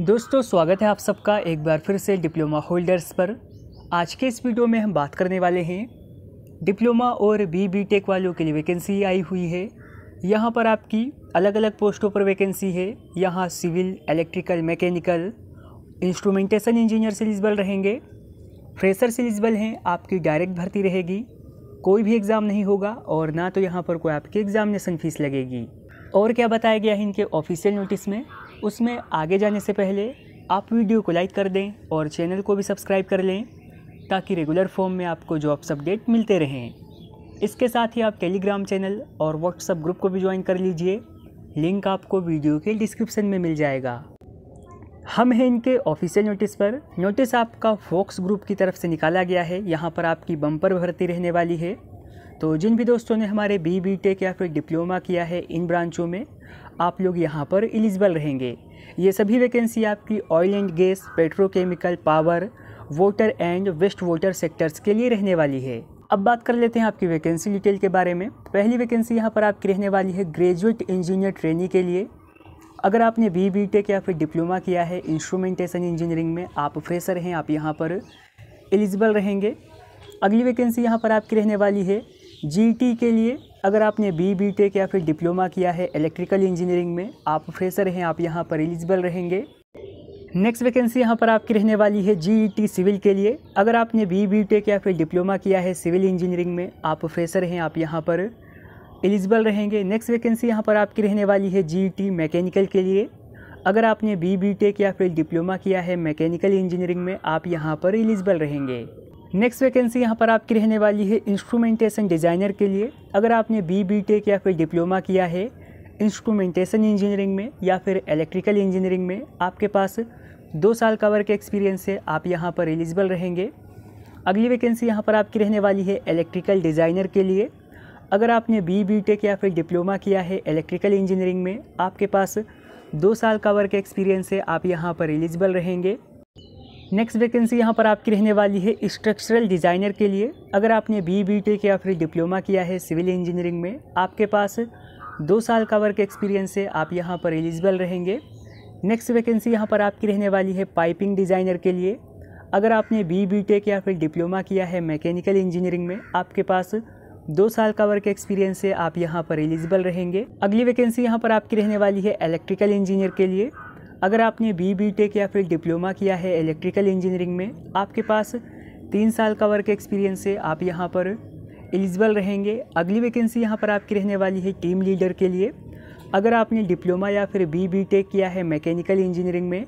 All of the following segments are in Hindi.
दोस्तों स्वागत है आप सबका एक बार फिर से डिप्लोमा होल्डर्स पर आज के इस वीडियो में हम बात करने वाले हैं डिप्लोमा और बी बी टेक वालों के लिए वैकेंसी आई हुई है यहाँ पर आपकी अलग अलग पोस्टों पर वैकेंसी है यहाँ civil electrical mechanical instrumentation engineer eligible रहेंगे से एलिजिबल हैं आपकी डायरेक्ट भर्ती रहेगी कोई भी एग्ज़ाम नहीं होगा और ना तो यहाँ पर कोई आपकी एग्ज़ामिनेसन फ़ीस लगेगी और क्या बताया गया है इनके ऑफिशियल नोटिस में उसमें आगे जाने से पहले आप वीडियो को लाइक कर दें और चैनल को भी सब्सक्राइब कर लें ताकि रेगुलर फॉर्म में आपको जॉब्स अपडेट मिलते रहें इसके साथ ही आप टेलीग्राम चैनल और व्हाट्सअप ग्रुप को भी ज्वाइन कर लीजिए लिंक आपको वीडियो के डिस्क्रिप्शन में मिल जाएगा हम हैं इनके ऑफिशियल नोटिस पर नोटिस आपका फोक्स ग्रुप की तरफ से निकाला गया है यहाँ पर आपकी बम्पर भर्ती रहने वाली है तो जिन भी दोस्तों ने हमारे बी बी टेक या फिर डिप्लोमा किया है इन ब्रांचों में आप लोग यहाँ पर एलिजिबल रहेंगे ये सभी वैकेंसी आपकी oil and gas petrochemical power water and waste water sectors के लिए रहने वाली है अब बात कर लेते हैं आपकी वैकेंसी डिटेल के बारे में पहली वैकेंसी यहाँ पर आपकी रहने वाली है ग्रेजुएट इंजीनियर ट्रेनी के लिए अगर आपने बी बी टेक या फिर डिप्लोमा किया है इंस्ट्रूमेंटेशन इंजीनियरिंग में आप फ्रेशर हैं आप यहाँ पर एलिजिबल रहेंगे अगली वैकेंसी यहाँ पर आपकी रहने वाली है जी के लिए अगर आपने बी बी टेक या फिर डिप्लोमा किया है इलेक्ट्रिकल इंजीनियरिंग में आप प्रोफेसर हैं आप यहाँ पर एलिजिबल रहेंगे नेक्स्ट वैकेंसी यहाँ पर आपकी रहने वाली है जीईटी सिविल e के लिए अगर आपने बी बी टेक या फिर डिप्लोमा किया है सिविल इंजीनियरिंग में आप प्रोफेसर हैं आप यहाँ पर एलिजिबल रहेंगे नेक्स्ट वैकेंसी यहाँ पर आपकी रहने वाली है टी मैकेनिकल e के लिए अगर आपने बी बी टेक या फिर डिप्लोमा किया है मैकेनिकल इंजीनियरिंग में आप यहाँ पर एलिजिबल रहेंगे नेक्स्ट वैकेंसी यहाँ पर आपकी रहने वाली है इंस्ट्रूमेंटेशन डिज़ाइनर के लिए अगर आपने बी बी टेक या फिर डिप्लोमा किया है इंस्ट्रूमेंटेशन इंजीनियरिंग में या फिर इलेक्ट्रिकल इंजीनियरिंग में आपके पास दो साल का वर्क एक्सपीरियंस है आप यहाँ पर एलिजिबल रहेंगे अगली वैकेंसी यहाँ पर आपकी रहने वाली है इलेक्ट्रिकल डिज़ाइनर के लिए अगर आपने बी बी टेक या फिर डिप्लोमा किया है इलेक्ट्रिकल इंजीनियरिंग में आपके पास दो साल का वर्क एक्सपीरियंस है आप यहाँ पर एलिजिबल रहेंगे नेक्स्ट वैकेंसी यहाँ पर आपकी रहने वाली है स्ट्रक्चरल डिज़ाइनर के लिए अगर आपने बी बी टेक या फिर डिप्लोमा किया है सिविल इंजीनियरिंग में आपके पास दो साल का वर्क एक्सपीरियंस है आप यहाँ पर एलिजिबल रहेंगे नेक्स्ट वैकेंसी यहाँ पर आपकी रहने वाली है पाइपिंग डिज़ाइनर के लिए अगर आपने बी बी टेक या फिर डिप्लोमा किया है मैकेनिकल इंजीनियरिंग में आपके पास दो साल का वर्क एक्सपीरियंस है आप यहाँ पर एलिजिबल रहेंगे अगली वैकेंसी यहाँ पर आपकी रहने वाली है इलेक्ट्रिकल इंजीनियर के लिए अगर आपने बी बी टेक या फिर डिप्लोमा किया है इलेक्ट्रिकल इंजीनियरिंग में आपके पास तीन साल का वर्क एक्सपीरियंस है आप यहाँ पर एलिजिबल रहेंगे अगली वैकेंसी यहाँ पर आपकी रहने वाली है टीम लीडर के लिए अगर आपने डिप्लोमा या फिर बी बी टेक किया है मैकेनिकल इंजीनियरिंग में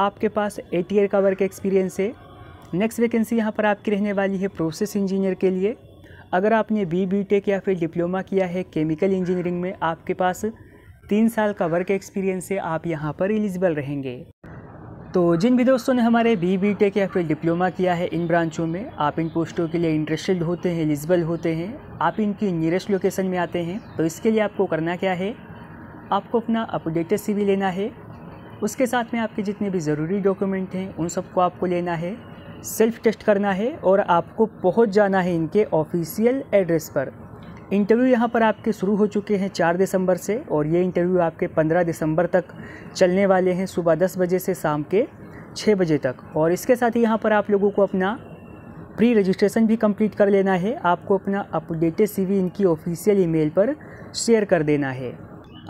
आपके पास एट ईयर का वर्क एक्सपीरियंस है नेक्स्ट वैकेंसी यहाँ पर आपकी रहने वाली है प्रोसेस इंजीनियर के लिए अगर आपने बी बी टेक या फिर डिप्लोमा किया है केमिकल इंजीनियरिंग में आपके पास तीन साल का वर्क एक्सपीरियंस से आप यहाँ पर एलिजिबल रहेंगे तो जिन भी दोस्तों ने हमारे बी बी टेक या फिर डिप्लोमा किया है इन ब्रांचों में आप इन पोस्टों के लिए इंटरेस्टेड होते हैं एलिजिबल होते हैं आप इनकी नियरेस्ट लोकेशन में आते हैं तो इसके लिए आपको करना क्या है आपको अपना अपडेटेड सीवी लेना है उसके साथ में आपके जितने भी ज़रूरी डॉक्यूमेंट हैं उन सबको आपको लेना है सेल्फ टेस्ट करना है और आपको पहुंच जाना है इनके ऑफिशियल एड्रेस पर इंटरव्यू यहाँ पर आपके शुरू हो चुके हैं चार दिसंबर से और ये इंटरव्यू आपके पंद्रह दिसंबर तक चलने वाले हैं सुबह दस बजे से शाम के छः बजे तक और इसके साथ ही यहाँ पर आप लोगों को अपना प्री रजिस्ट्रेशन भी कंप्लीट कर लेना है आपको अपना अपडेटेड सीवी इनकी ऑफिशियल ईमेल पर शेयर कर देना है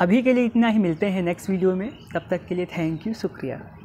अभी के लिए इतना ही मिलते हैं नेक्स्ट वीडियो में तब तक के लिए थैंक यू शुक्रिया